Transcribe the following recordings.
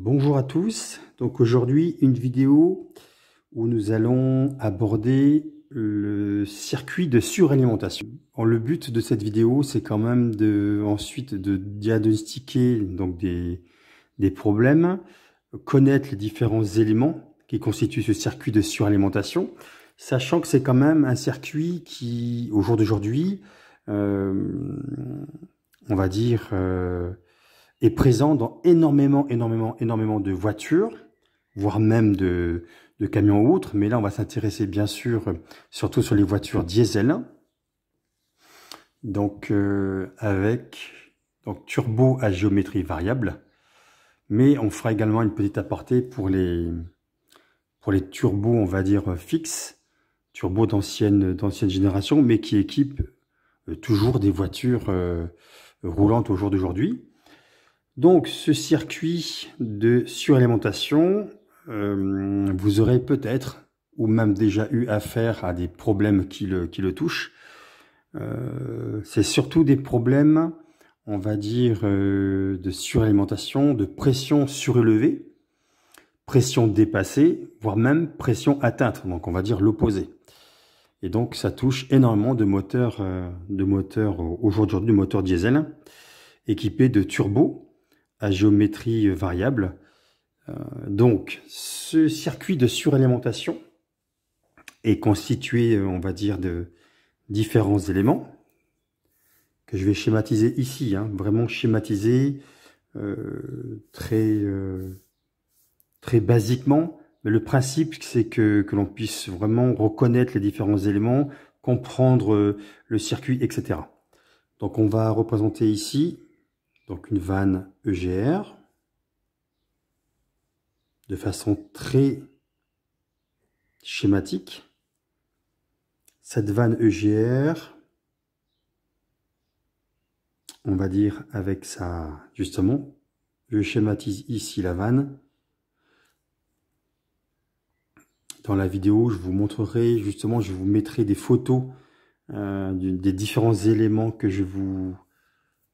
Bonjour à tous, donc aujourd'hui une vidéo où nous allons aborder le circuit de suralimentation. Le but de cette vidéo c'est quand même de ensuite de diagnostiquer donc des, des problèmes, connaître les différents éléments qui constituent ce circuit de suralimentation, sachant que c'est quand même un circuit qui au jour d'aujourd'hui, euh, on va dire... Euh, est présent dans énormément, énormément, énormément de voitures, voire même de, de camions ou autres. Mais là, on va s'intéresser bien sûr surtout sur les voitures diesel. Donc euh, avec donc turbo à géométrie variable. Mais on fera également une petite apportée pour les, pour les turbos, on va dire, fixes, turbos d'ancienne génération, mais qui équipent euh, toujours des voitures euh, roulantes au jour d'aujourd'hui. Donc ce circuit de suralimentation, euh, vous aurez peut-être ou même déjà eu affaire à des problèmes qui le, qui le touchent. Euh, c'est surtout des problèmes, on va dire, euh, de suralimentation, de pression surélevée, pression dépassée, voire même pression atteinte, donc on va dire l'opposé. Et donc ça touche énormément de moteurs, de moteurs aujourd'hui du moteur diesel équipés de turbos à géométrie euh, variable. Euh, donc, ce circuit de suralimentation est constitué, euh, on va dire, de différents éléments que je vais schématiser ici, hein. vraiment schématiser très, très basiquement. Mais le principe, c'est que, que l'on puisse vraiment reconnaître les différents éléments, comprendre le circuit, etc. Donc on va représenter ici donc une vanne EGR, de façon très schématique. Cette vanne EGR, on va dire avec sa... Justement, je schématise ici la vanne. Dans la vidéo, je vous montrerai, justement, je vous mettrai des photos euh, des différents éléments que je vous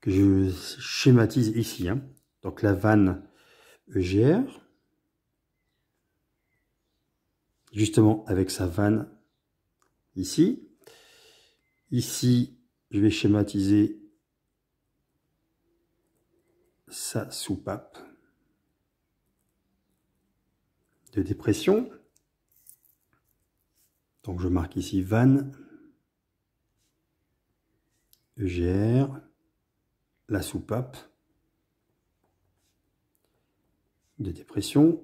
je schématise ici. Hein. Donc la vanne EGR, justement avec sa vanne ici. Ici, je vais schématiser sa soupape de dépression. Donc je marque ici vanne EGR la soupape de dépression.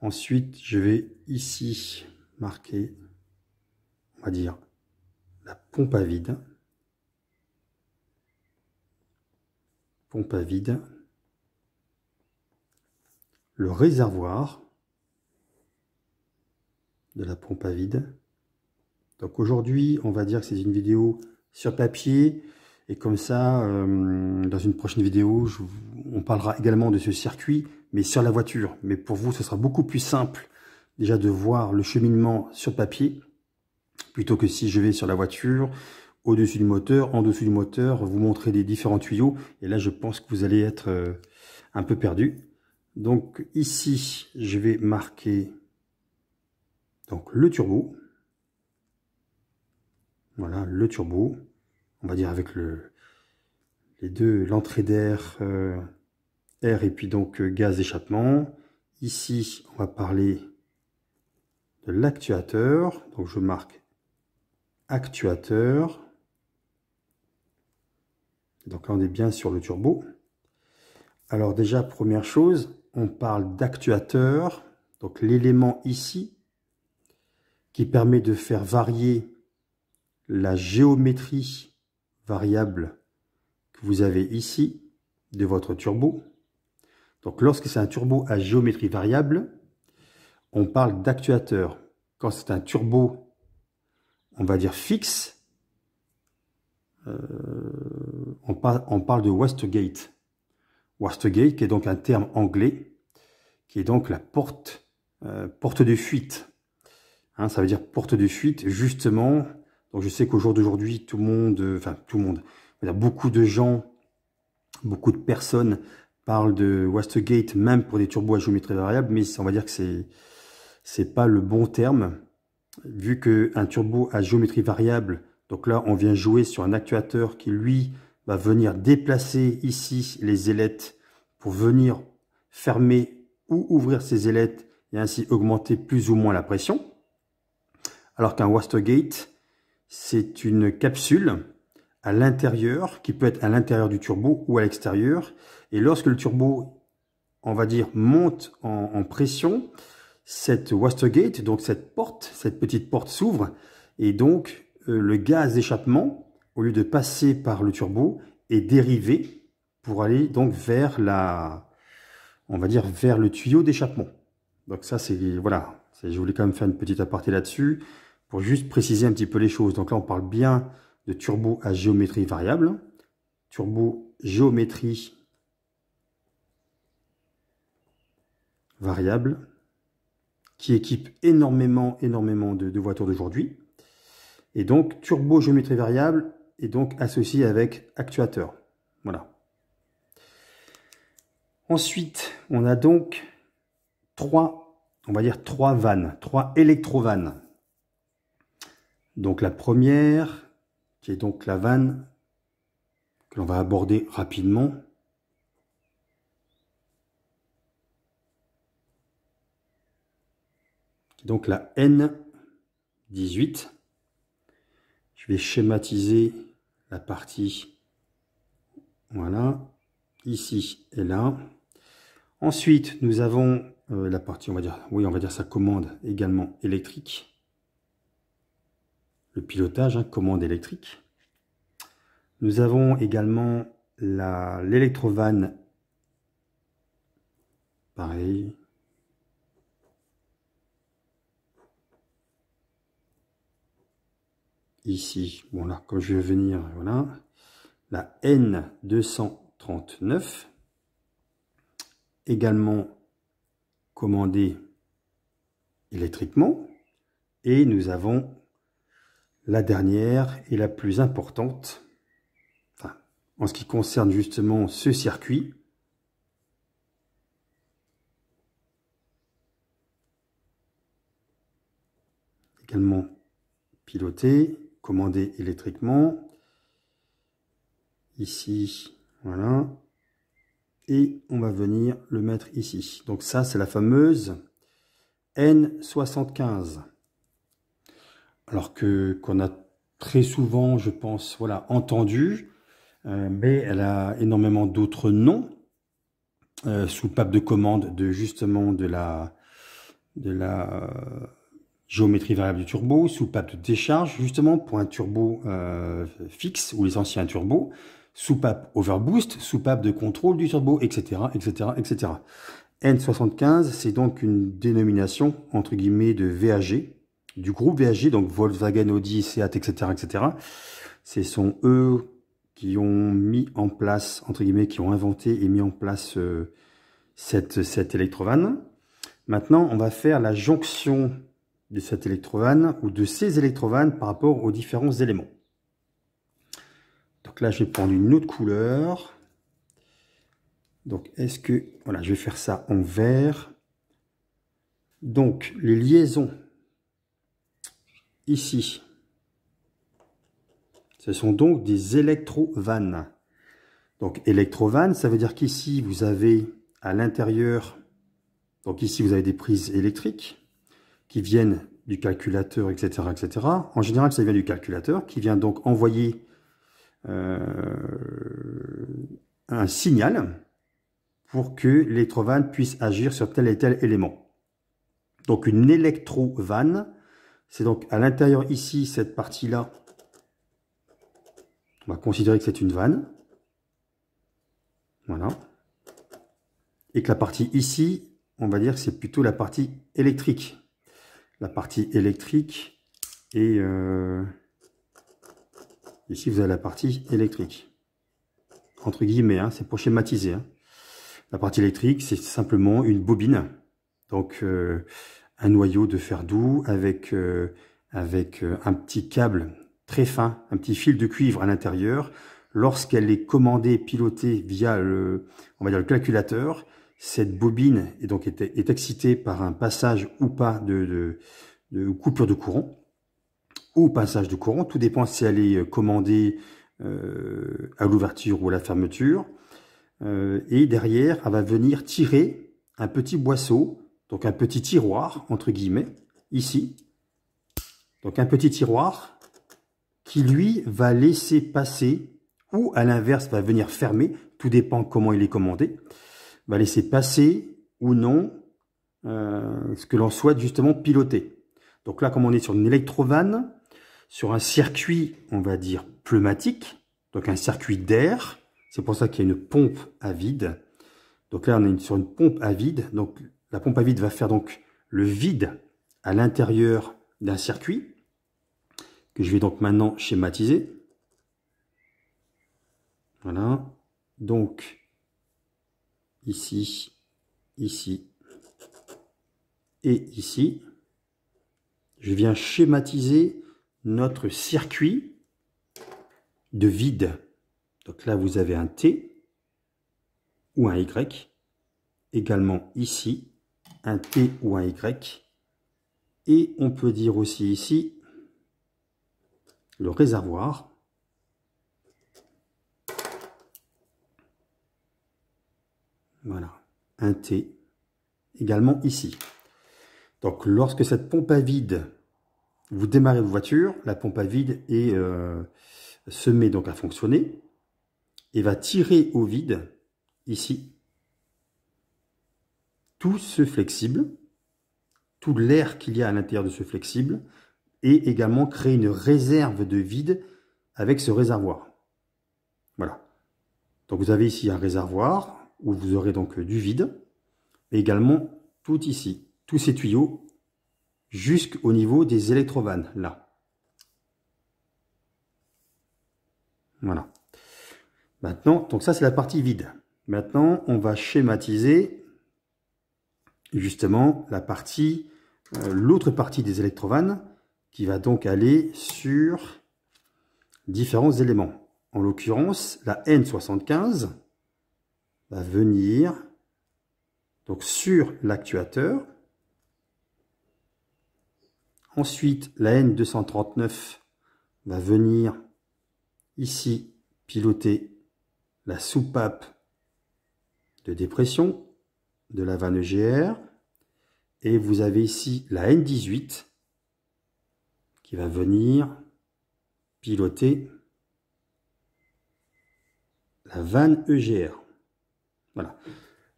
Ensuite, je vais ici marquer, on va dire, la pompe à vide. Pompe à vide. Le réservoir de la pompe à vide. Donc aujourd'hui, on va dire que c'est une vidéo sur papier. Et comme ça, euh, dans une prochaine vidéo, on parlera également de ce circuit, mais sur la voiture. Mais pour vous, ce sera beaucoup plus simple déjà de voir le cheminement sur papier, plutôt que si je vais sur la voiture, au-dessus du moteur, en dessous du moteur, vous montrer les différents tuyaux. Et là, je pense que vous allez être euh, un peu perdu. Donc ici, je vais marquer donc, le turbo. Voilà, le turbo. On va dire avec le, les deux, l'entrée d'air, euh, air et puis donc euh, gaz d'échappement. Ici, on va parler de l'actuateur. Donc je marque actuateur. Donc là, on est bien sur le turbo. Alors déjà, première chose, on parle d'actuateur. Donc l'élément ici qui permet de faire varier la géométrie variable que vous avez ici de votre turbo. Donc lorsque c'est un turbo à géométrie variable, on parle d'actuateur. Quand c'est un turbo, on va dire fixe, euh, on, parle, de Westgate. Westgate qui est donc un terme anglais, qui est donc la porte, euh, porte de fuite. Hein, ça veut dire porte de fuite, justement, donc je sais qu'au jour d'aujourd'hui, tout le monde, euh, enfin tout le monde, il y a beaucoup de gens, beaucoup de personnes parlent de Wastergate, même pour des turbos à géométrie variable, mais on va dire que c'est c'est pas le bon terme vu qu'un turbo à géométrie variable, donc là on vient jouer sur un actuateur qui lui va venir déplacer ici les ailettes pour venir fermer ou ouvrir ces ailettes et ainsi augmenter plus ou moins la pression. Alors qu'un Wastergate c'est une capsule à l'intérieur, qui peut être à l'intérieur du turbo ou à l'extérieur. Et lorsque le turbo, on va dire, monte en, pression, cette wastegate, donc cette porte, cette petite porte s'ouvre, et donc euh, le gaz d'échappement, au lieu de passer par le turbo, est dérivé pour aller donc vers la, on va dire, vers le tuyau d'échappement. Donc ça, c'est, voilà, je voulais quand même faire une petite aparté là-dessus pour juste préciser un petit peu les choses. Donc là, on parle bien de turbo à géométrie variable. Turbo géométrie variable qui équipe énormément, énormément de, voitures d'aujourd'hui. Et donc, turbo géométrie variable est donc associé avec actuateur. Voilà. Ensuite, on a donc trois, on va dire trois vannes, trois électrovannes. Donc la première, qui est donc la vanne que l'on va aborder rapidement, donc la N18. Je vais schématiser la partie, voilà, ici et là. Ensuite, nous avons euh, la partie, on va dire, oui, on va dire sa commande également électrique pilotage, hein, commande électrique. Nous avons également l'électrovanne, pareil. Ici, bon là, quand je vais venir, voilà, la N239, également commandée électriquement, et nous avons la dernière et la plus importante, en ce qui concerne justement ce circuit, également piloté, commandé électriquement. Ici, voilà. Et on va venir le mettre ici. Donc ça, c'est la fameuse N75 alors que qu'on a très souvent, je pense, voilà, entendu, euh, mais elle a énormément d'autres noms euh, sous de commande de justement de la de la euh, géométrie variable du turbo, sous de décharge justement pour un turbo euh, fixe ou les anciens turbos, sous overboost, sous de contrôle du turbo, etc., etc., etc. N75, c'est donc une dénomination entre guillemets de VAG, du groupe VHG, donc Volkswagen, Audi, Seat, etc., etc. Ce sont eux qui ont mis en place, entre guillemets, qui ont inventé et mis en place euh, cette, cette électrovanne. Maintenant, on va faire la jonction de cette électrovanne ou de ces électrovannes par rapport aux différents éléments. Donc là, je vais prendre une autre couleur. Donc, est-ce que... Voilà, je vais faire ça en vert. Donc, les liaisons ici. Ce sont donc des électrovannes. Donc électrovannes, ça veut dire qu'ici, vous avez à l'intérieur, donc ici, vous avez des prises électriques qui viennent du calculateur, etc. etc. En général, ça vient du calculateur qui vient donc envoyer euh, un signal pour que l'électrovanne puisse agir sur tel et tel élément. Donc une électrovanne, c'est donc à l'intérieur ici, cette partie-là, on va considérer que c'est une vanne. Voilà. Et que la partie ici, on va dire que c'est plutôt la partie électrique. La partie électrique et euh, ici vous avez la partie électrique. Entre guillemets, hein, c'est pour schématiser. Hein. La partie électrique, c'est simplement une bobine. Donc, euh, un noyau de fer doux avec, euh, avec euh, un petit câble très fin, un petit fil de cuivre à l'intérieur. Lorsqu'elle est commandée et pilotée via le, on va dire le calculateur, cette bobine est donc est, est excitée par un passage ou pas de, de, de, coupure de courant ou passage de courant. Tout dépend si elle est euh, commandée à l'ouverture ou à la fermeture. et derrière, elle va venir tirer un petit boisseau donc un petit tiroir, entre guillemets, ici. Donc un petit tiroir qui, lui, va laisser passer, ou à l'inverse, va venir fermer, tout dépend comment il est commandé, va laisser passer ou non euh, ce que l'on souhaite justement piloter. Donc là, comme on est sur une électrovanne, sur un circuit, on va dire, pneumatique, donc un circuit d'air, c'est pour ça qu'il y a une pompe à vide. Donc là, on est sur une pompe à vide, donc la pompe à vide va faire donc le vide à l'intérieur d'un circuit que je vais donc maintenant schématiser. Voilà. Donc, ici, ici et ici. Je viens schématiser notre circuit de vide. Donc là, vous avez un T ou un Y. Également ici un T ou un Y. Et on peut dire aussi ici le réservoir. Voilà, un T également ici. Donc lorsque cette pompe à vide, vous démarrez votre voiture, la pompe à vide est, euh, se met donc à fonctionner et va tirer au vide ici tout ce flexible, tout l'air qu'il y a à l'intérieur de ce flexible, et également créer une réserve de vide avec ce réservoir. Voilà. Donc vous avez ici un réservoir où vous aurez donc du vide, et également tout ici, tous ces tuyaux jusqu'au niveau des électrovannes, là. Voilà. Maintenant, donc ça c'est la partie vide. Maintenant, on va schématiser justement la partie, euh, l'autre partie des électrovannes qui va donc aller sur différents éléments. En l'occurrence, la N75 va venir donc sur l'actuateur. Ensuite, la N239 va venir ici piloter la soupape de dépression de la vanne EGR. Et vous avez ici la N18 qui va venir piloter la vanne EGR. Voilà.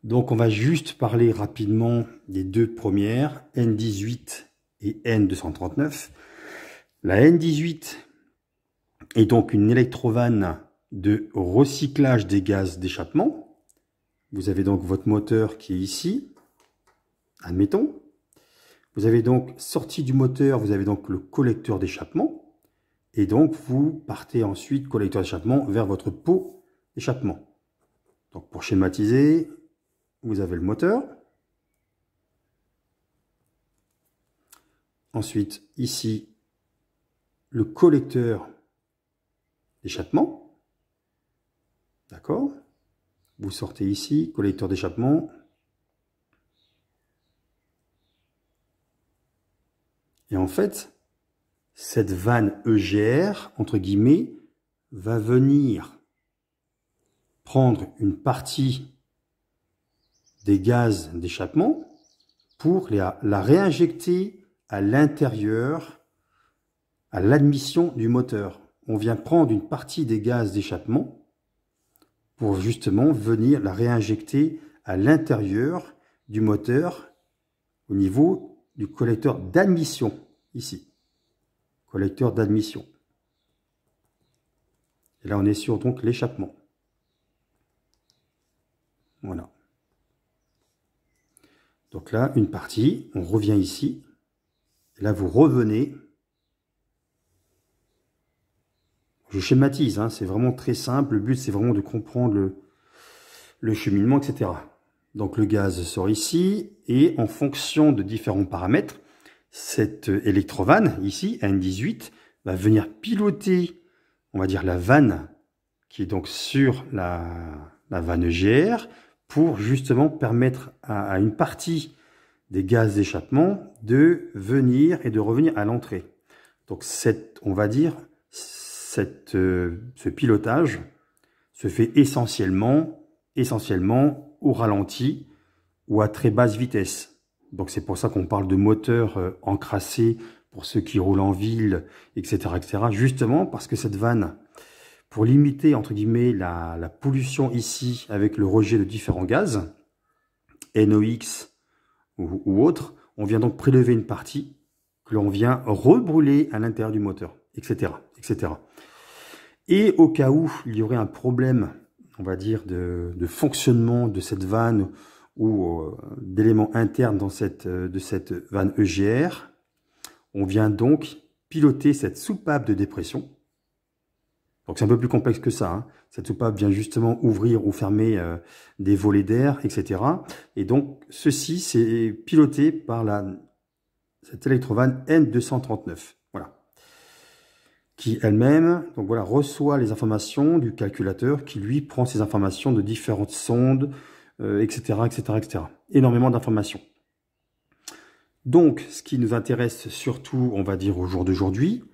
Donc on va juste parler rapidement des deux premières, N18 et N239. La N18 est donc une électrovanne de recyclage des gaz d'échappement, vous avez donc votre moteur qui est ici, admettons. Vous avez donc sorti du moteur, vous avez donc le collecteur d'échappement. Et donc, vous partez ensuite, collecteur d'échappement, vers votre pot d'échappement. Donc, pour schématiser, vous avez le moteur. Ensuite, ici, le collecteur d'échappement. D'accord vous sortez ici, collecteur d'échappement. Et en fait, cette vanne EGR, entre guillemets, va venir prendre une partie des gaz d'échappement pour la, réinjecter à l'intérieur, à l'admission du moteur. On vient prendre une partie des gaz d'échappement pour justement venir la réinjecter à l'intérieur du moteur au niveau du collecteur d'admission ici. Collecteur d'admission. Et là, on est sur donc l'échappement. Voilà. Donc là, une partie, on revient ici. là, vous revenez Je schématise, hein, c'est vraiment très simple. Le but, c'est vraiment de comprendre le, cheminement, etc. Donc le gaz sort ici, et en fonction de différents paramètres, cette électrovanne, ici, N18, va venir piloter, on va dire, la vanne qui est donc sur la, vanne GR, pour justement permettre à, à une partie des gaz d'échappement de venir et de revenir à l'entrée. Donc cette, on va dire, cette, euh, ce pilotage se fait essentiellement, essentiellement au ralenti ou à très basse vitesse. Donc c'est pour ça qu'on parle de moteur euh, encrassé pour ceux qui roulent en ville, etc., Justement parce que cette vanne, pour limiter entre guillemets la, pollution ici avec le rejet de différents gaz, NOx ou, ou autres, on vient donc prélever une partie que l'on vient rebrûler à l'intérieur du moteur, etc., etc. Et au cas où il y aurait un problème, on va dire, de, fonctionnement de cette vanne ou euh, d'éléments internes dans cette, euh, de cette vanne EGR, on vient donc piloter cette soupape de dépression. Donc c'est un peu plus complexe que ça. Hein. Cette soupape vient justement ouvrir ou fermer euh, des volets d'air, etc. Et donc ceci, c'est piloté par la, cette électrovanne N239 qui elle-même donc voilà, reçoit les informations du calculateur qui lui prend ces informations de différentes sondes, etc., etc., etc. Énormément d'informations. Donc, ce qui nous intéresse surtout, on va dire, au jour d'aujourd'hui,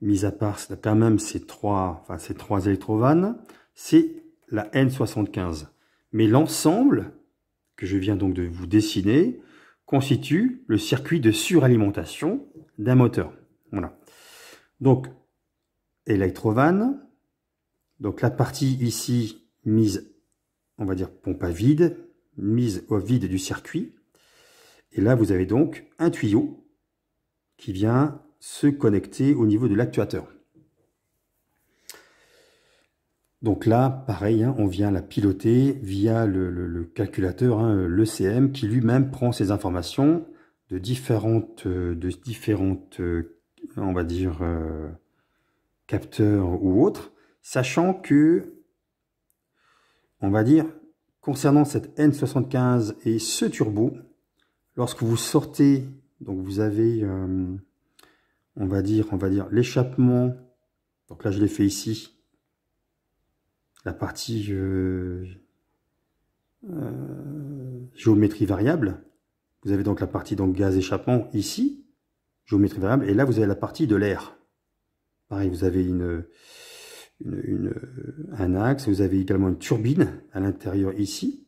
mis à part quand même ces trois, enfin, ces trois électrovannes, c'est la N75. Mais l'ensemble, que je viens donc de vous dessiner, constitue le circuit de suralimentation d'un moteur. Voilà. Donc, électrovanne, Donc la partie ici mise, on va dire pompe à vide, mise au vide du circuit. Et là, vous avez donc un tuyau qui vient se connecter au niveau de l'actuateur. Donc là, pareil, hein, on vient la piloter via le, le calculateur, hein, l'ECM, qui lui-même prend ces informations de différentes, euh, de différentes euh, on va dire, euh, capteur ou autre, sachant que, on va dire, concernant cette N75 et ce turbo, lorsque vous sortez, donc vous avez, euh, on va dire, on va dire l'échappement, donc là je l'ai fait ici, la partie euh, euh, géométrie variable, vous avez donc la partie donc gaz échappement ici, géométrie variable, et là vous avez la partie de l'air. Pareil, vous avez une, une, un axe, vous avez également une turbine à l'intérieur ici.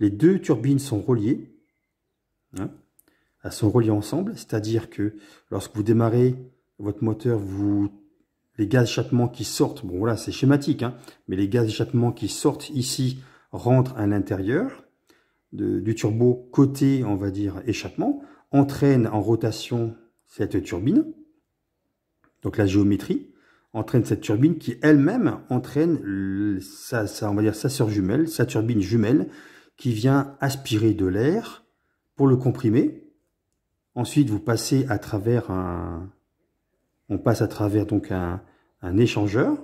Les deux turbines sont reliées. Hein, elles sont reliées ensemble, c'est-à-dire que lorsque vous démarrez votre moteur, vous, les gaz d'échappement qui sortent, bon voilà, c'est schématique, hein, mais les gaz d'échappement qui sortent ici rentrent à l'intérieur du turbo côté, on va dire, échappement, entraînent en rotation cette turbine, donc la géométrie, entraîne cette turbine qui elle-même entraîne sa, on va dire sa sœur jumelle, sa turbine jumelle, qui vient aspirer de l'air pour le comprimer. Ensuite, vous passez à travers un, on passe à travers donc un, un échangeur.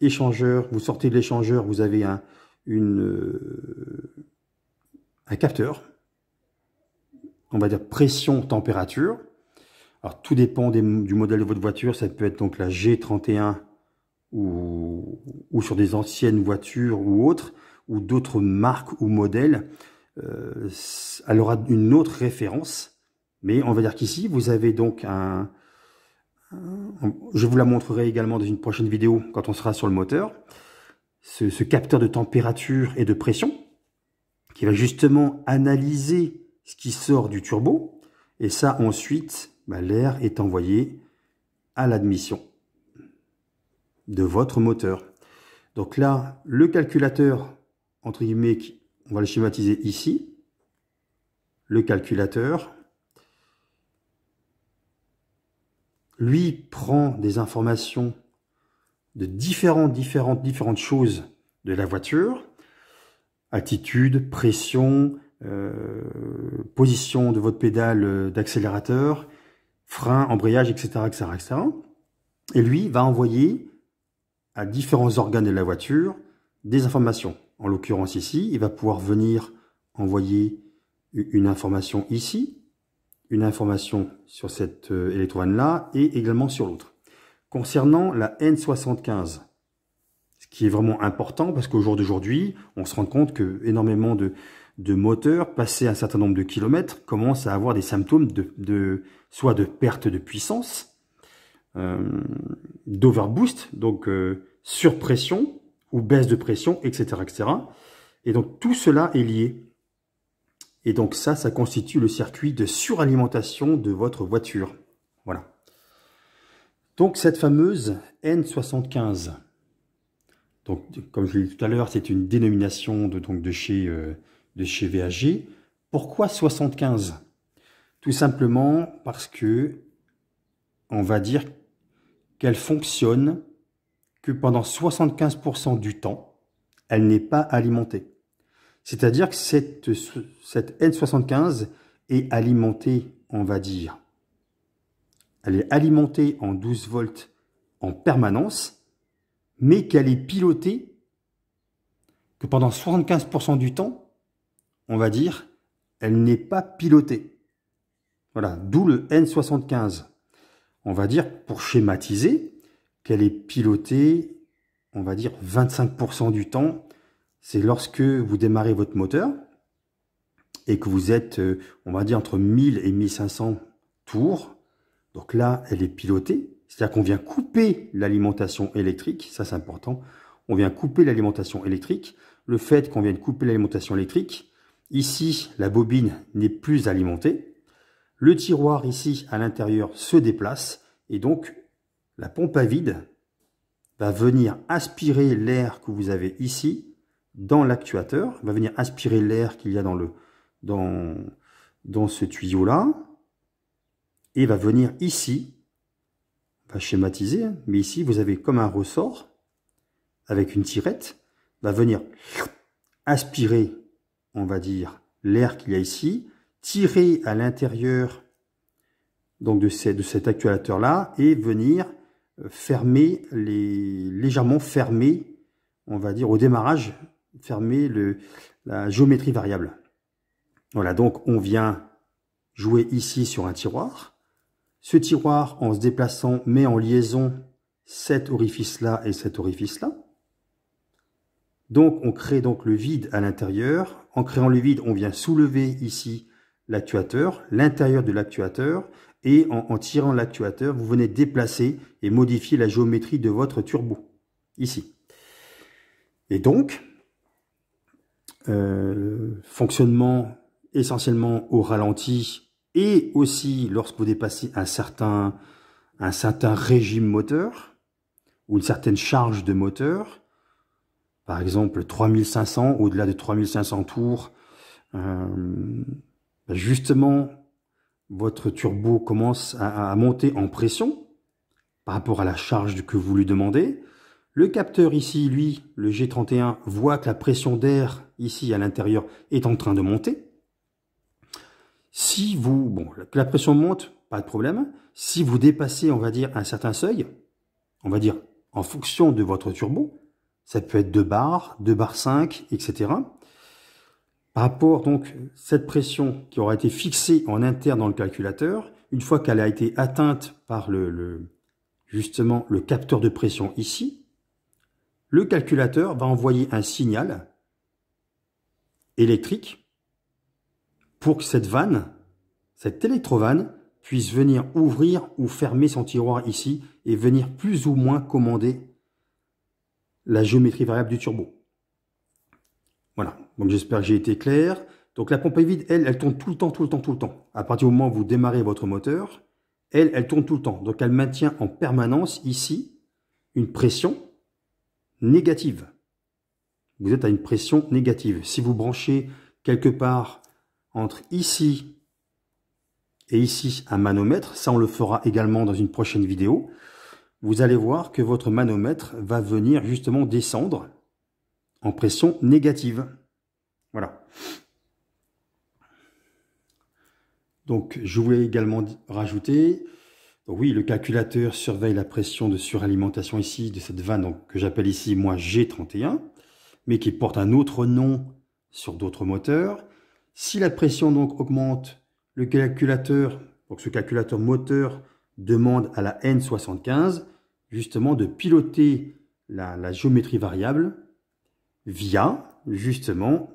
Échangeur, vous sortez de l'échangeur, vous avez un, une, euh, un capteur on va dire pression, température. Alors tout dépend du modèle de votre voiture, ça peut être donc la G31 ou, sur des anciennes voitures ou autres, ou d'autres marques ou modèles. Euh, elle aura une autre référence, mais on va dire qu'ici vous avez donc un, Je vous la montrerai également dans une prochaine vidéo quand on sera sur le moteur. ce capteur de température et de pression qui va justement analyser ce qui sort du turbo. Et ça, ensuite, bah, l'air est envoyé à l'admission de votre moteur. Donc là, le calculateur, entre guillemets, on va le schématiser ici. Le calculateur, lui, prend des informations de différentes, différentes, différentes choses de la voiture. Altitude, pression, euh, position de votre pédale euh, d'accélérateur, frein, embrayage, etc., etc., etc. Et lui va envoyer à différents organes de la voiture des informations. En l'occurrence ici, il va pouvoir venir envoyer une information ici, une information sur cette euh, électrovanne là et également sur l'autre. Concernant la N75, ce qui est vraiment important parce qu'au jour d'aujourd'hui, on se rend compte que énormément de, de moteur, passé un certain nombre de kilomètres, commence à avoir des symptômes de, soit de perte de puissance, euh, d'overboost, donc euh, surpression ou baisse de pression, etc., etc. Et donc tout cela est lié. Et donc ça, ça constitue le circuit de suralimentation de votre voiture. Voilà. Donc cette fameuse N75. Donc, comme je l'ai dit tout à l'heure, c'est une dénomination de, donc, de chez euh, de chez VAG. Pourquoi 75 Tout simplement parce que on va dire qu'elle fonctionne que pendant 75% du temps, elle n'est pas alimentée. C'est-à-dire que cette, cette N75 est alimentée, on va dire. Elle est alimentée en 12 volts en permanence, mais qu'elle est pilotée que pendant 75% du temps, on va dire, elle n'est pas pilotée. Voilà, d'où le N75. On va dire, pour schématiser, qu'elle est pilotée, on va dire, 25% du temps. C'est lorsque vous démarrez votre moteur et que vous êtes, euh, on va dire, entre 1000 et 1500 tours. Donc là, elle est pilotée. C'est-à-dire qu'on vient couper l'alimentation électrique, ça c'est important. On vient couper l'alimentation électrique. Le fait qu'on vienne couper l'alimentation électrique, Ici, la bobine n'est plus alimentée. Le tiroir ici, à l'intérieur, se déplace. Et donc, la pompe à vide va venir aspirer l'air que vous avez ici dans l'actuateur, va venir aspirer l'air qu'il y a dans, le, dans, dans ce tuyau-là, et va venir ici, va schématiser, hein, mais ici vous avez comme un ressort avec une tirette, va venir aspirer on va dire, l'air qu'il y a ici, tirer à l'intérieur donc de, de cet actuateur-là et venir euh, fermer, les, légèrement fermer, on va dire, au démarrage, fermer le, la géométrie variable. Voilà, donc on vient jouer ici sur un tiroir. Ce tiroir, en se déplaçant, met en liaison cet orifice-là et cet orifice-là. Donc on crée donc le vide à l'intérieur. En créant le vide, on vient soulever ici l'actuateur, l'intérieur de l'actuateur, et en, tirant l'actuateur, vous venez déplacer et modifier la géométrie de votre turbo, ici. Et donc, euh, fonctionnement essentiellement au ralenti, et aussi lorsque vous dépassez un certain, un certain régime moteur, ou une certaine charge de moteur, par exemple 3500, au-delà de 3500 tours, euh, bah, justement, votre turbo commence à, à, monter en pression par rapport à la charge que vous lui demandez. Le capteur ici, lui, le G31, voit que la pression d'air ici à l'intérieur est en train de monter. Si vous, bon, que la pression monte, pas de problème. Si vous dépassez, on va dire, un certain seuil, on va dire en fonction de votre turbo, ça peut être 2 barres, 2 barres 5, etc. Par rapport donc cette pression qui aura été fixée en interne dans le calculateur, une fois qu'elle a été atteinte par le, le, justement le capteur de pression ici, le calculateur va envoyer un signal électrique pour que cette vanne, cette électrovanne, puisse venir ouvrir ou fermer son tiroir ici et venir plus ou moins commander la géométrie variable du turbo. Voilà, donc j'espère que j'ai été clair. Donc la pompe à vide, elle, elle tourne tout le temps, tout le temps, tout le temps. À partir du moment où vous démarrez votre moteur, elle, elle tourne tout le temps. Donc elle maintient en permanence ici une pression négative. Vous êtes à une pression négative. Si vous branchez quelque part entre ici et ici un manomètre, ça on le fera également dans une prochaine vidéo, vous allez voir que votre manomètre va venir justement descendre en pression négative. Voilà. Donc, je voulais également rajouter, oui, le calculateur surveille la pression de suralimentation ici, de cette vanne que j'appelle ici, moi, G31, mais qui porte un autre nom sur d'autres moteurs. Si la pression donc augmente, le calculateur, donc ce calculateur moteur, demande à la N75 justement de piloter la, géométrie variable via justement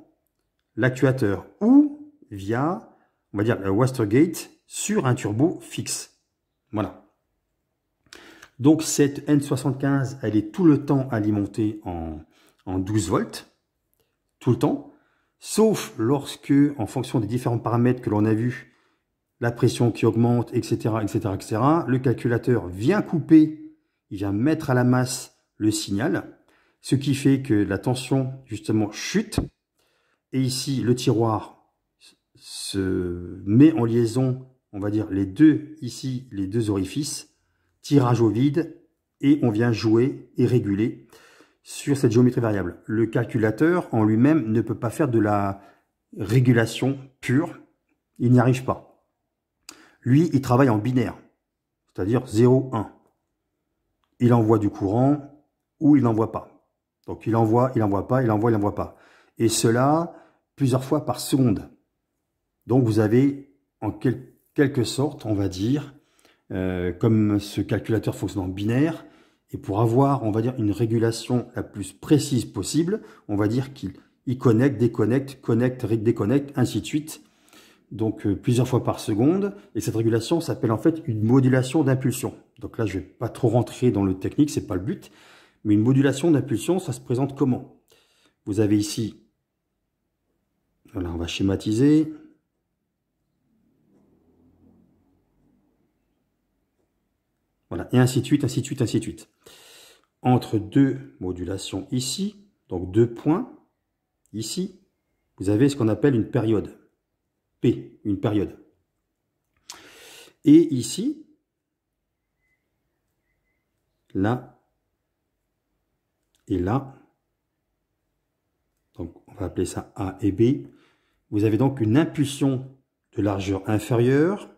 l'actuateur ou via, on va dire, le Wastergate sur un turbo fixe. Voilà. Donc cette N75, elle est tout le temps alimentée en, en 12 volts, tout le temps, sauf lorsque, en fonction des différents paramètres que l'on a vu la pression qui augmente, etc., etc., etc., le calculateur vient couper il vient mettre à la masse le signal, ce qui fait que la tension justement chute. Et ici, le tiroir se met en liaison, on va dire, les deux, ici, les deux orifices, tirage au vide, et on vient jouer et réguler sur cette géométrie variable. Le calculateur en lui-même ne peut pas faire de la régulation pure, il n'y arrive pas. Lui, il travaille en binaire, c'est-à-dire 0, 1 il envoie du courant ou il n'envoie pas. Donc il envoie, il n'envoie pas, il envoie, il n'envoie pas. Et cela plusieurs fois par seconde. Donc vous avez en quelque sorte, on va dire, euh, comme ce calculateur fonctionne en binaire, et pour avoir, on va dire, une régulation la plus précise possible, on va dire qu'il connecte, déconnecte, connecte, déconnecte, ainsi de suite, donc euh, plusieurs fois par seconde. Et cette régulation s'appelle en fait une modulation d'impulsion. Donc là, je ne vais pas trop rentrer dans le technique, ce n'est pas le but. Mais une modulation d'impulsion, ça se présente comment Vous avez ici, voilà, on va schématiser. Voilà, et ainsi de suite, ainsi de suite, ainsi de suite. Entre deux modulations ici, donc deux points, ici, vous avez ce qu'on appelle une période. P, une période. Et ici, là et là. Donc on va appeler ça A et B. Vous avez donc une impulsion de largeur inférieure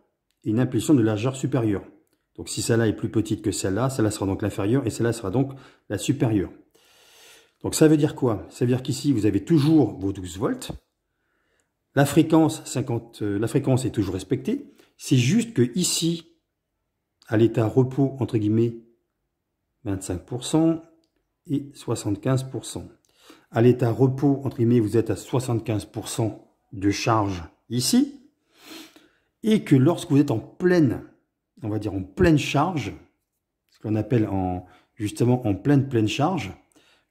et une impulsion de largeur supérieure. Donc si celle-là est plus petite que celle-là, celle-là sera donc l'inférieure et celle-là sera donc la supérieure. Donc ça veut dire quoi Ça veut dire qu'ici, vous avez toujours vos 12 volts. La fréquence, euh, la fréquence est toujours respectée. C'est juste que ici, à l'état repos, entre guillemets, 25% et 75%. À l'état repos, entre guillemets, vous êtes à 75% de charge ici. Et que lorsque vous êtes en pleine, on va dire en pleine charge, ce qu'on appelle en, justement en pleine pleine charge,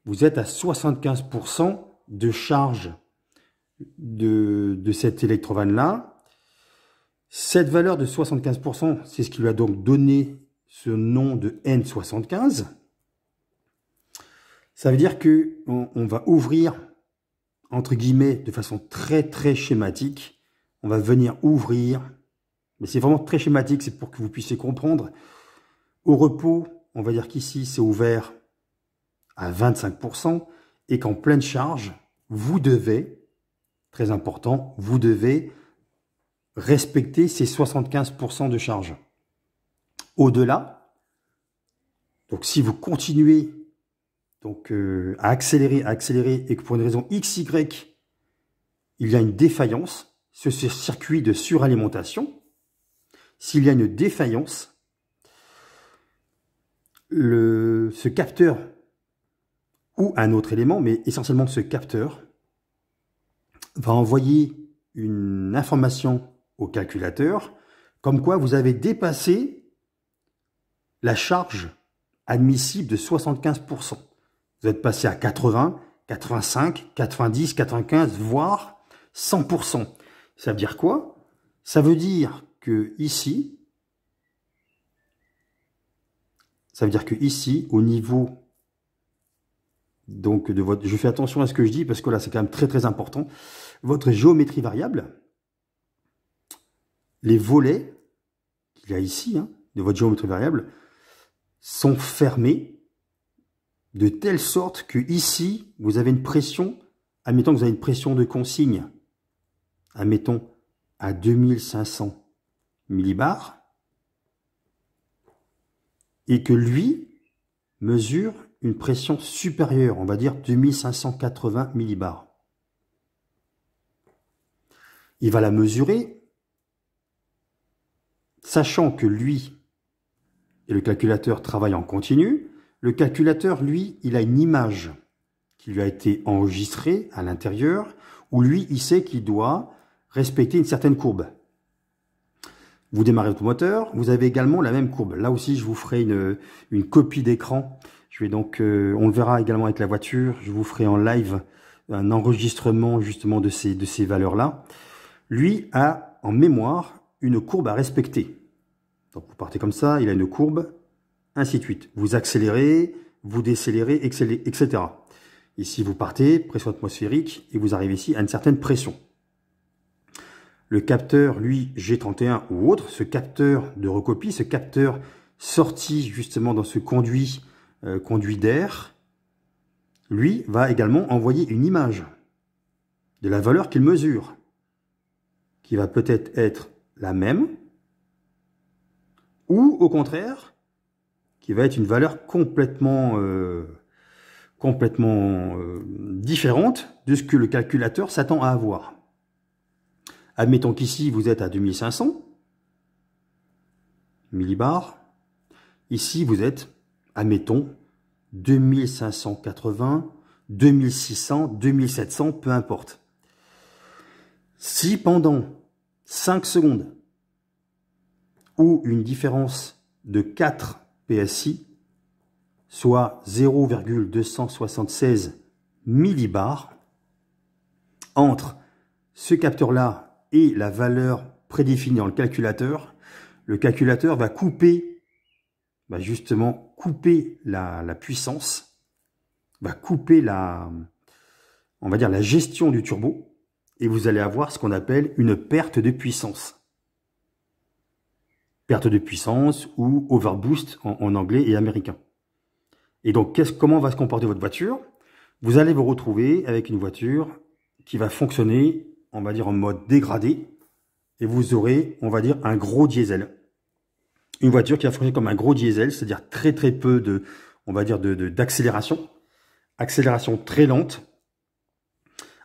vous êtes à 75% de charge de, de cette électrovanne là. Cette valeur de 75%, c'est ce qui lui a donc donné ce nom de N75, ça veut dire que on, va ouvrir, entre guillemets, de façon très très schématique, on va venir ouvrir, mais c'est vraiment très schématique, c'est pour que vous puissiez comprendre. Au repos, on va dire qu'ici c'est ouvert à 25% et qu'en pleine charge, vous devez, très important, vous devez respecter ces 75% de charge au-delà. Donc si vous continuez donc, euh, à accélérer, à accélérer, et que pour une raison x, y, il y a une défaillance, ce, ce circuit de suralimentation, s'il y a une défaillance, le, ce capteur ou un autre élément, mais essentiellement ce capteur, va envoyer une information au calculateur comme quoi vous avez dépassé la charge admissible de 75%. Vous êtes passé à 80, 85, 90, 95, voire 100%. Ça veut dire quoi Ça veut dire que ici, ça veut dire que ici, au niveau donc de votre, je fais attention à ce que je dis parce que là c'est quand même très très important, votre géométrie variable, les volets qu'il y a ici hein, de votre géométrie variable sont fermés de telle sorte que ici, vous avez une pression, admettons que vous avez une pression de consigne, admettons à 2500 millibars, et que lui mesure une pression supérieure, on va dire 2580 millibars. Il va la mesurer, sachant que lui, et le calculateur travaille en continu. Le calculateur, lui, il a une image qui lui a été enregistrée à l'intérieur, où lui, il sait qu'il doit respecter une certaine courbe. Vous démarrez votre moteur, vous avez également la même courbe. Là aussi, je vous ferai une, une copie d'écran. Je vais donc, euh, on le verra également avec la voiture. Je vous ferai en live un enregistrement justement de ces, de ces valeurs-là. Lui a en mémoire une courbe à respecter. Donc vous partez comme ça, il a une courbe, ainsi de suite. Vous accélérez, vous décélérez, etc. Ici, vous partez, pression atmosphérique, et vous arrivez ici à une certaine pression. Le capteur, lui, G31 ou autre, ce capteur de recopie, ce capteur sorti justement dans ce conduit, euh, conduit d'air, lui va également envoyer une image de la valeur qu'il mesure, qui va peut-être être la même, ou au contraire, qui va être une valeur complètement, euh, complètement euh, différente de ce que le calculateur s'attend à avoir. Admettons qu'ici, vous êtes à 2500 millibars. Ici, vous êtes, admettons, 2580, 2600, 2700, peu importe. Si pendant 5 secondes, ou une différence de 4 PSI, soit 0,276 millibar entre ce capteur-là et la valeur prédéfinie dans le calculateur, le calculateur va couper, bah, justement couper la, la puissance, va couper la, on va dire la gestion du turbo, et vous allez avoir ce qu'on appelle une perte de puissance perte de puissance ou overboost en, anglais et américain. Et donc, comment va se comporter votre voiture Vous allez vous retrouver avec une voiture qui va fonctionner, on va dire, en mode dégradé, et vous aurez, on va dire, un gros diesel. Une voiture qui va fonctionner comme un gros diesel, c'est-à-dire très très peu de, on va dire, d'accélération, de, d'accélération accélération très lente.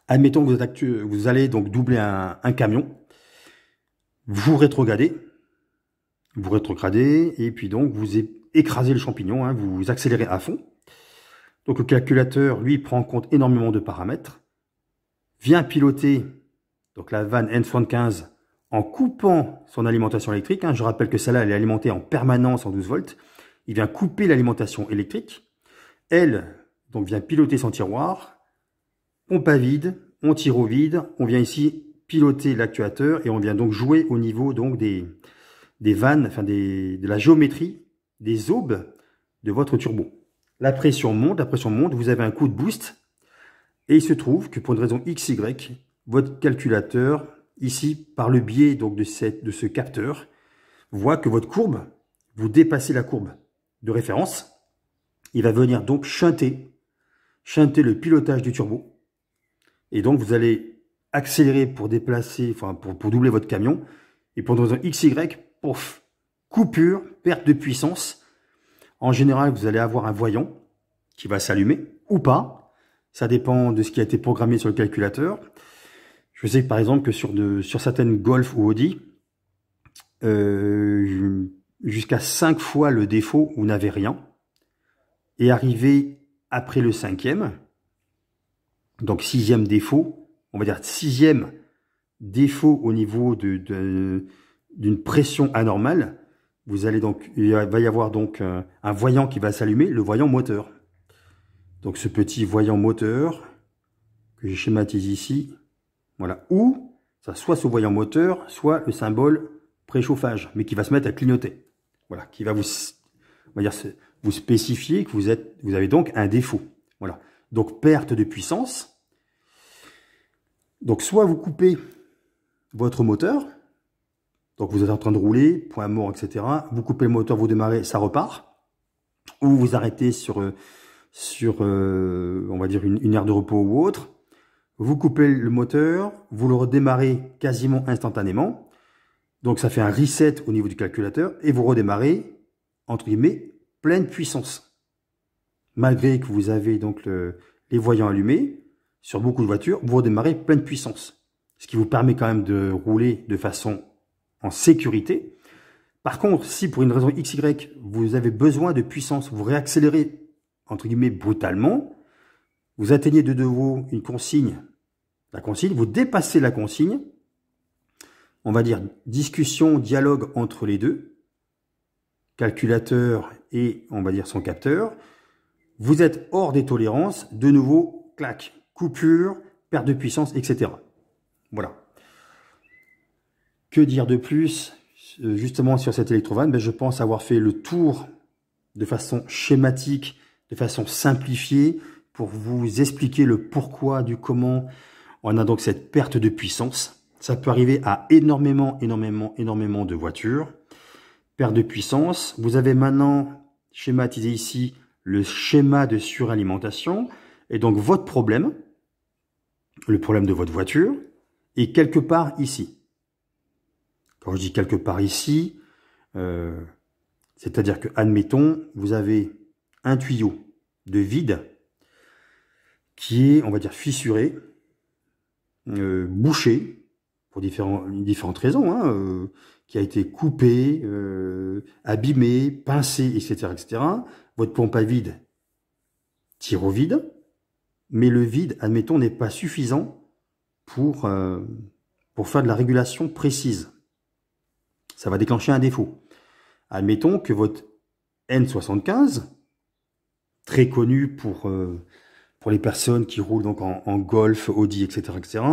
Admettons que vous, vous allez donc doubler un, un camion, vous rétrogradez, vous rétrogradez et puis donc vous écrasez le champignon, hein, vous accélérez à fond. Donc le calculateur, lui, prend en compte énormément de paramètres, vient piloter donc la vanne N75 en coupant son alimentation électrique. Hein. Je rappelle que celle-là, elle est alimentée en permanence en 12 volts. Il vient couper l'alimentation électrique. Elle donc vient piloter son tiroir, On pavide, vide, on tire au vide, on vient ici piloter l'actuateur et on vient donc jouer au niveau donc des, des vannes, enfin de la géométrie des aubes de votre turbo. La pression monte, la pression monte, vous avez un coup de boost, et il se trouve que pour une raison XY, votre calculateur, ici, par le biais donc de, cette, de ce capteur, voit que votre courbe, vous dépassez la courbe de référence, il va venir donc chanter, chanter le pilotage du turbo, et donc vous allez accélérer pour déplacer, enfin pour, pour doubler votre camion, et pour une raison XY, pouf, coupure, perte de puissance. En général, vous allez avoir un voyant qui va s'allumer ou pas. Ça dépend de ce qui a été programmé sur le calculateur. Je sais par exemple que sur, de, sur certaines Golf ou Audi, euh, jusqu'à 5 fois le défaut, vous n'avez rien. Et arrivé après le cinquième, donc sixième défaut, on va dire sixième défaut au niveau de d'une pression anormale, vous allez donc, il va y avoir donc euh, un voyant qui va s'allumer, le voyant moteur. Donc ce petit voyant moteur que j'ai schématise ici, voilà, ou ça soit ce voyant moteur, soit le symbole préchauffage, mais qui va se mettre à clignoter. Voilà, qui va vous, vous spécifier que vous êtes, vous avez donc un défaut. Voilà, donc perte de puissance. Donc soit vous coupez votre moteur, donc vous êtes en train de rouler, point mort, etc. Vous coupez le moteur, vous démarrez, ça repart. Ou vous arrêtez sur, euh, sur euh, on va dire, une, heure aire de repos ou autre. Vous coupez le moteur, vous le redémarrez quasiment instantanément. Donc ça fait un reset au niveau du calculateur et vous redémarrez, entre guillemets, pleine puissance. Malgré que vous avez donc les voyants allumés, sur beaucoup de voitures, vous redémarrez pleine puissance. Ce qui vous permet quand même de rouler de façon en sécurité. Par contre, si pour une raison XY, vous avez besoin de puissance, vous réaccélérez, entre guillemets, brutalement, vous atteignez de nouveau une consigne, la consigne, vous dépassez la consigne, on va dire discussion, dialogue entre les deux, calculateur et on va dire son capteur, vous êtes hors des tolérances, de nouveau, clac, coupure, perte de puissance, etc. Voilà. Que dire de plus euh, Justement, sur cette électrovanne, ben, je pense avoir fait le tour de façon schématique, de façon simplifiée, pour vous expliquer le pourquoi du comment on a donc cette perte de puissance. Ça peut arriver à énormément, énormément, énormément de voitures. Perte de puissance. Vous avez maintenant schématisé ici le schéma de suralimentation. Et donc votre problème, le problème de votre voiture, est quelque part ici. Quand je dis quelque part ici, euh, c'est-à-dire que, admettons, vous avez un tuyau de vide qui est, on va dire, fissuré, euh, bouché, pour différentes raisons, hein, euh, qui a été coupé, abîmé, pincé, etc., etc. Votre pompe à vide tire au vide, mais le vide, admettons, n'est pas suffisant pour, pour faire de la régulation précise ça va déclencher un défaut. Admettons que votre N75, très connu pour, euh, pour les personnes qui roulent donc en, Golf, Audi, etc., etc.,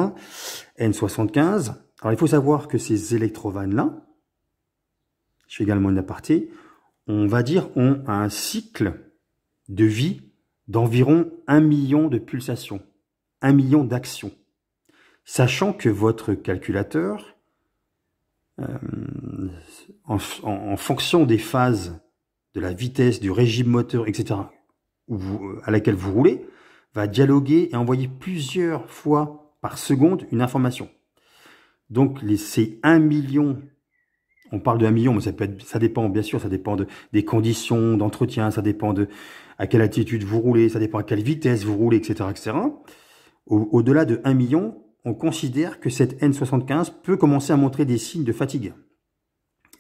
N75, alors il faut savoir que ces électrovannes-là, je fais également une aparté, on va dire ont un cycle de vie d'environ 1 million de pulsations, 1 million d'actions. Sachant que votre calculateur, euh, en, en, en, fonction des phases, de la vitesse, du régime moteur, etc., où euh, à laquelle vous roulez, va dialoguer et envoyer plusieurs fois par seconde une information. Donc les, ces 1 million, on parle de 1 million, mais ça, peut être, ça dépend bien sûr, ça dépend de, des conditions d'entretien, ça dépend de à quelle altitude vous roulez, ça dépend à quelle vitesse vous roulez, etc. etc. Au-delà de 1 million, on considère que cette N75 peut commencer à montrer des signes de fatigue,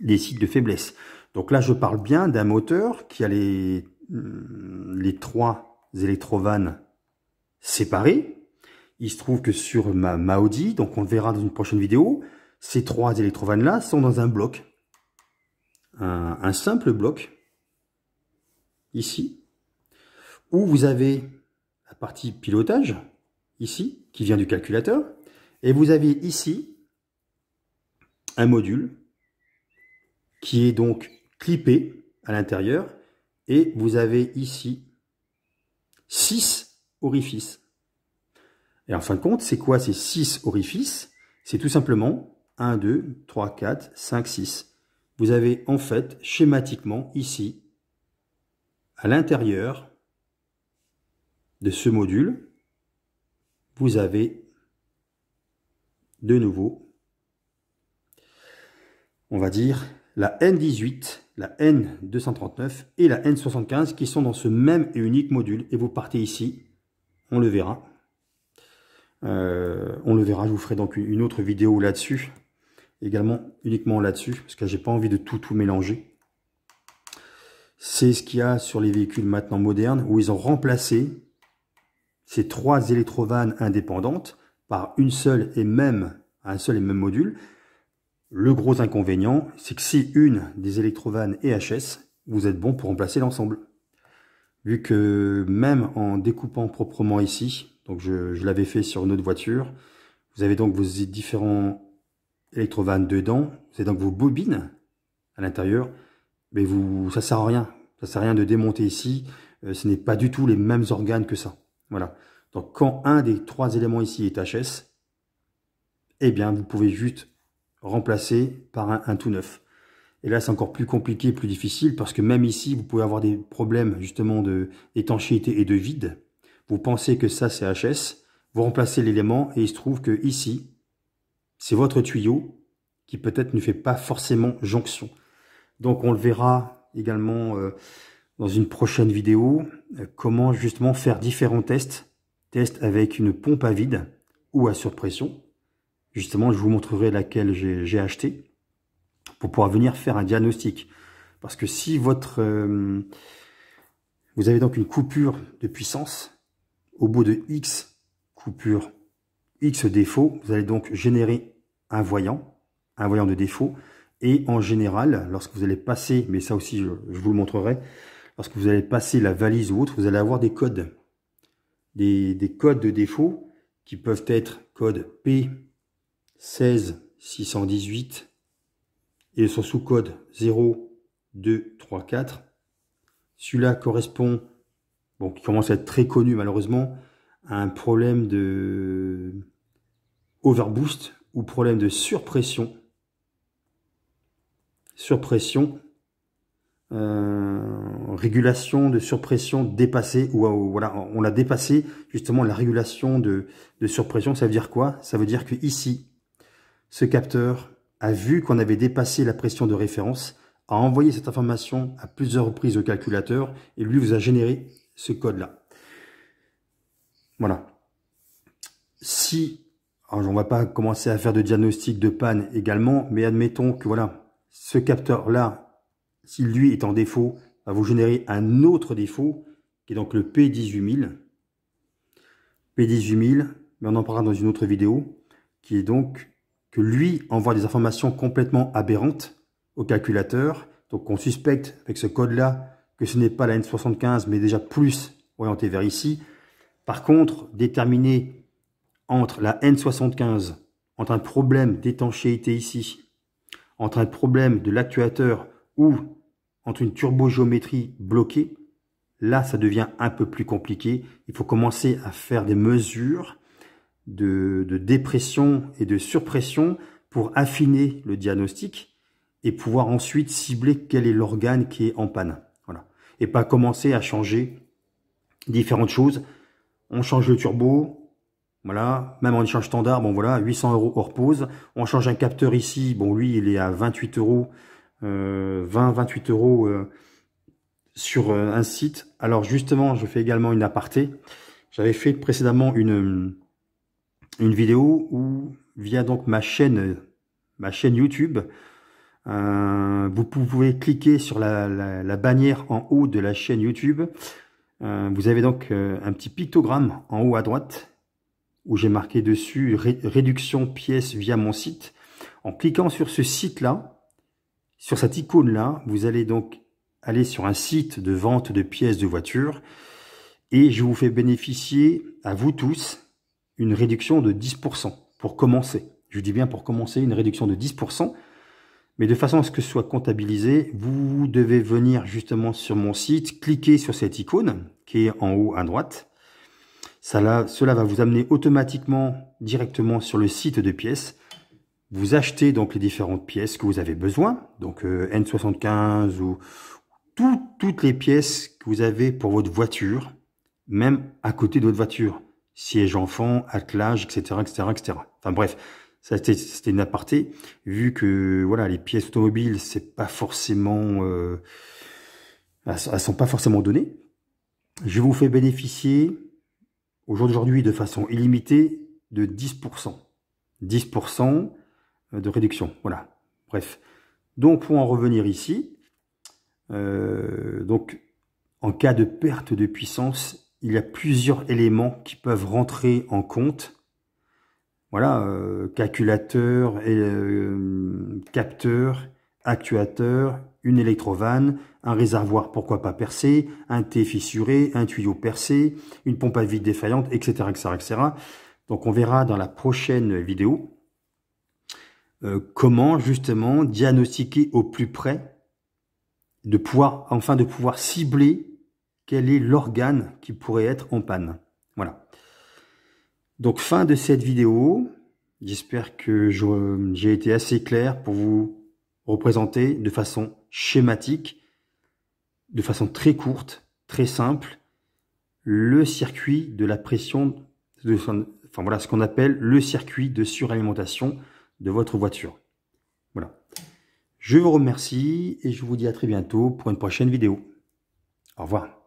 des signes de faiblesse. Donc là, je parle bien d'un moteur qui a les, hmm, trois électrovannes séparées. Il se trouve que sur ma, Audi, donc on le verra dans une prochaine vidéo, ces trois électrovannes-là sont dans un bloc. un simple bloc, ici, où vous avez la partie pilotage, ici, qui vient du calculateur, et vous avez ici un module qui est donc clippé à l'intérieur, et vous avez ici 6 orifices. Et en fin de compte, c'est quoi ces 6 orifices C'est tout simplement 1, 2, 3, 4, 5, 6. Vous avez en fait, schématiquement, ici, à l'intérieur de ce module, vous avez de nouveau, on va dire, la N18, la N239 et la N75 qui sont dans ce même et unique module. Et vous partez ici, on le verra. Euh, on le verra, je vous ferai donc une autre vidéo là-dessus. Également, uniquement là-dessus, parce que j'ai pas envie de tout, tout mélanger. C'est ce qu'il y a sur les véhicules maintenant modernes, où ils ont remplacé ces trois électrovannes indépendantes par une seule et même, un seul et même module. Le gros inconvénient, c'est que si une des électrovannes est HS, vous êtes bon pour remplacer l'ensemble. Vu que même en découpant proprement ici, donc je, je l'avais fait sur une autre voiture, vous avez donc vos différents électrovannes dedans, vous avez donc vos bobines à l'intérieur, mais vous, ça sert à rien. Ça sert à rien de démonter ici, euh, ce n'est pas du tout les mêmes organes que ça. Voilà. Donc quand un des trois éléments ici est HS, eh bien vous pouvez juste remplacer par un, tout neuf. Et là, c'est encore plus compliqué, plus difficile, parce que même ici, vous pouvez avoir des problèmes justement d'étanchéité et de vide. Vous pensez que ça, c'est HS, vous remplacez l'élément, et il se trouve que ici, c'est votre tuyau qui peut-être ne fait pas forcément jonction. Donc on le verra également euh, dans une prochaine vidéo euh, comment justement faire différents tests. Tests avec une pompe à vide ou à surpression. Justement, je vous montrerai laquelle j'ai acheté pour pouvoir venir faire un diagnostic. Parce que si votre... Euh, vous avez donc une coupure de puissance, au bout de X coupure, X défaut, vous allez donc générer un voyant, un voyant de défaut, et en général, lorsque vous allez passer, mais ça aussi je vous le montrerai, lorsque vous allez passer la valise ou autre, vous allez avoir des codes. Des, codes de défaut qui peuvent être code P16618 et son sous-code 0234. Celui-là correspond, bon, qui commence à être très connu malheureusement, à un problème de overboost ou problème de surpression. Surpression euh, régulation de surpression dépassée. ou euh, voilà, on l'a dépassé justement la régulation de, surpression. Ça veut dire quoi Ça veut dire que ici, ce capteur a vu qu'on avait dépassé la pression de référence, a envoyé cette information à plusieurs reprises au calculateur et lui vous a généré ce code-là. Voilà. Si, on ne va pas commencer à faire de diagnostic de panne également, mais admettons que voilà, ce capteur-là si lui est en défaut, va vous générer un autre défaut, qui est donc le P18000. P18000, mais on en parlera dans une autre vidéo, qui est donc que lui envoie des informations complètement aberrantes au calculateur. Donc on suspecte avec ce code-là que ce n'est pas la N75, mais déjà plus orienté vers ici. Par contre, déterminer entre la N75, entre un problème d'étanchéité ici, entre un problème de l'actuateur ou entre une turbogéométrie bloquée, là ça devient un peu plus compliqué. Il faut commencer à faire des mesures de, dépression et de surpression pour affiner le diagnostic et pouvoir ensuite cibler quel est l'organe qui est en panne. Voilà. Et pas commencer à changer différentes choses. On change le turbo, voilà, même en échange standard, bon voilà, 800 euros hors pause. On change un capteur ici, bon lui il est à 28 euros 20-28 euh, euros euh, sur euh, un site. Alors justement, je fais également une aparté. J'avais fait précédemment une, une vidéo où, via donc ma chaîne, ma chaîne YouTube, vous pouvez cliquer sur la, bannière en haut de la chaîne YouTube. vous avez donc un petit pictogramme en haut à droite où j'ai marqué dessus réduction pièce via mon site. En cliquant sur ce site-là, sur cette icône-là, vous allez donc aller sur un site de vente de pièces de voiture et je vous fais bénéficier à vous tous une réduction de 10% pour commencer. Je dis bien pour commencer une réduction de 10%, mais de façon à ce que ce soit comptabilisé, vous devez venir justement sur mon site, cliquer sur cette icône qui est en haut à droite. Ça, cela va vous amener automatiquement directement sur le site de pièces vous achetez donc les différentes pièces que vous avez besoin, donc euh, N75 ou toutes les pièces que vous avez pour votre voiture, même à côté de votre voiture. Siège enfant, attelage, etc., etc., etc. Enfin bref, c'était une aparté, vu que voilà les pièces automobiles, c'est pas forcément, euh, sont pas forcément données. Je vous fais bénéficier aujourd'hui de façon illimitée de 10%. 10% euh, de réduction. Voilà. Bref. Donc pour en revenir ici, euh, donc en cas de perte de puissance, il y a plusieurs éléments qui peuvent rentrer en compte. Voilà, euh, calculateur, capteur, actuateur, une électrovanne, un réservoir pourquoi pas percé, un T fissuré, un tuyau percé, une pompe à vide défaillante, etc., etc., etc. Donc on verra dans la prochaine vidéo euh, comment justement diagnostiquer au plus près, de pouvoir, enfin de pouvoir cibler quel est l'organe qui pourrait être en panne. Voilà. Donc fin de cette vidéo. J'espère que j'ai été assez clair pour vous représenter de façon schématique, de façon très courte, très simple, le circuit de la pression, enfin voilà ce qu'on appelle le circuit de suralimentation de votre voiture. Voilà. Je vous remercie et je vous dis à très bientôt pour une prochaine vidéo. Au revoir.